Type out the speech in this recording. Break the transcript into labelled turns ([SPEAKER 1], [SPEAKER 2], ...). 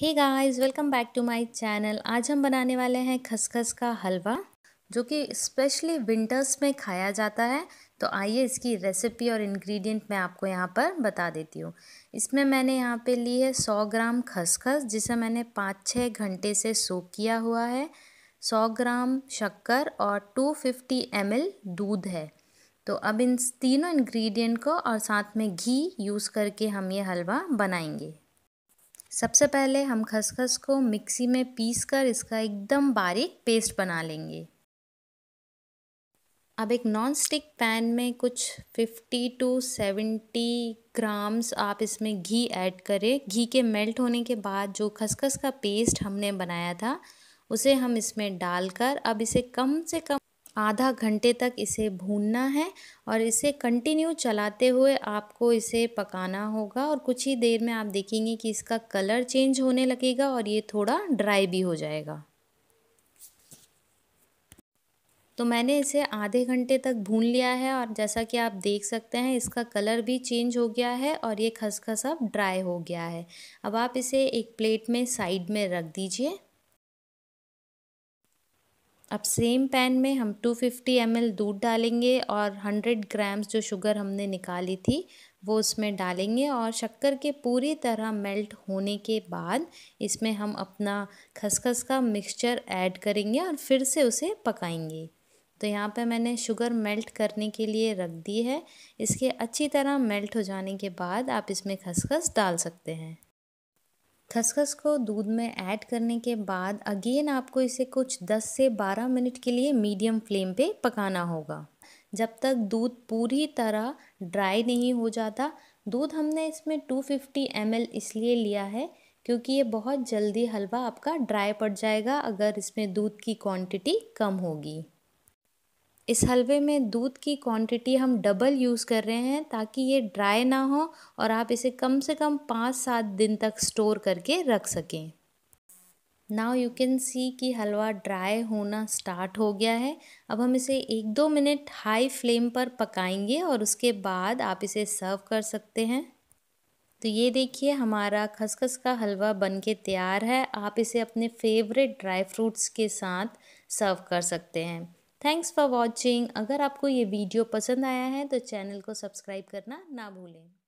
[SPEAKER 1] hey guys welcome back to my channel आज हम बनाने वाले हैं खसखस का हलवा जो कि स्पेशली विंटर्स में खाया जाता है तो आइए इसकी रेसिपी और इंग्रेडिएंट मैं आपको यहाँ पर बता देती हूँ इसमें मैंने यहाँ पे ली है सौ ग्राम खसखस जिसे मैंने पाँच छः घंटे से सोक किया हुआ है सौ ग्राम शक्कर और टू फिफ्टी दूध है तो अब इन तीनों इन्ग्रीडियंट को और साथ में घी यूज़ करके हम ये हलवा बनाएंगे सबसे पहले हम खसखस को मिक्सी में पीस कर इसका एकदम बारीक पेस्ट बना लेंगे अब एक नॉन स्टिक पैन में कुछ 50 टू 70 ग्राम्स आप इसमें घी ऐड करें घी के मेल्ट होने के बाद जो खसखस का पेस्ट हमने बनाया था उसे हम इसमें डालकर अब इसे कम से कम आधा घंटे तक इसे भूनना है और इसे कंटिन्यू चलाते हुए आपको इसे पकाना होगा और कुछ ही देर में आप देखेंगे कि इसका कलर चेंज होने लगेगा और ये थोड़ा ड्राई भी हो जाएगा तो मैंने इसे आधे घंटे तक भून लिया है और जैसा कि आप देख सकते हैं इसका कलर भी चेंज हो गया है और ये खसखस अब ड्राई हो गया है अब आप इसे एक प्लेट में साइड में रख दीजिए अब सेम पैन में हम 250 फिफ्टी दूध डालेंगे और 100 ग्राम्स जो शुगर हमने निकाली थी वो उसमें डालेंगे और शक्कर के पूरी तरह मेल्ट होने के बाद इसमें हम अपना खसखस का मिक्सचर ऐड करेंगे और फिर से उसे पकाएंगे तो यहाँ पे मैंने शुगर मेल्ट करने के लिए रख दी है इसके अच्छी तरह मेल्ट हो जाने के बाद आप इसमें खसखस डाल सकते हैं खसखस को दूध में ऐड करने के बाद अगेन आपको इसे कुछ 10 से 12 मिनट के लिए मीडियम फ्लेम पे पकाना होगा जब तक दूध पूरी तरह ड्राई नहीं हो जाता दूध हमने इसमें 250 फिफ्टी इसलिए लिया है क्योंकि ये बहुत जल्दी हलवा आपका ड्राई पड़ जाएगा अगर इसमें दूध की क्वांटिटी कम होगी इस हलवे में दूध की क्वांटिटी हम डबल यूज़ कर रहे हैं ताकि ये ड्राई ना हो और आप इसे कम से कम पाँच सात दिन तक स्टोर करके रख सकें नाउ यू कैन सी कि हलवा ड्राई होना स्टार्ट हो गया है अब हम इसे एक दो मिनट हाई फ्लेम पर पकाएंगे और उसके बाद आप इसे सर्व कर सकते हैं तो ये देखिए हमारा खसखस का हलवा बनके तैयार है आप इसे अपने फेवरेट ड्राई फ्रूट्स के साथ सर्व कर सकते हैं थैंक्स फॉर वॉचिंग अगर आपको ये वीडियो पसंद आया है तो चैनल को सब्सक्राइब करना ना भूलें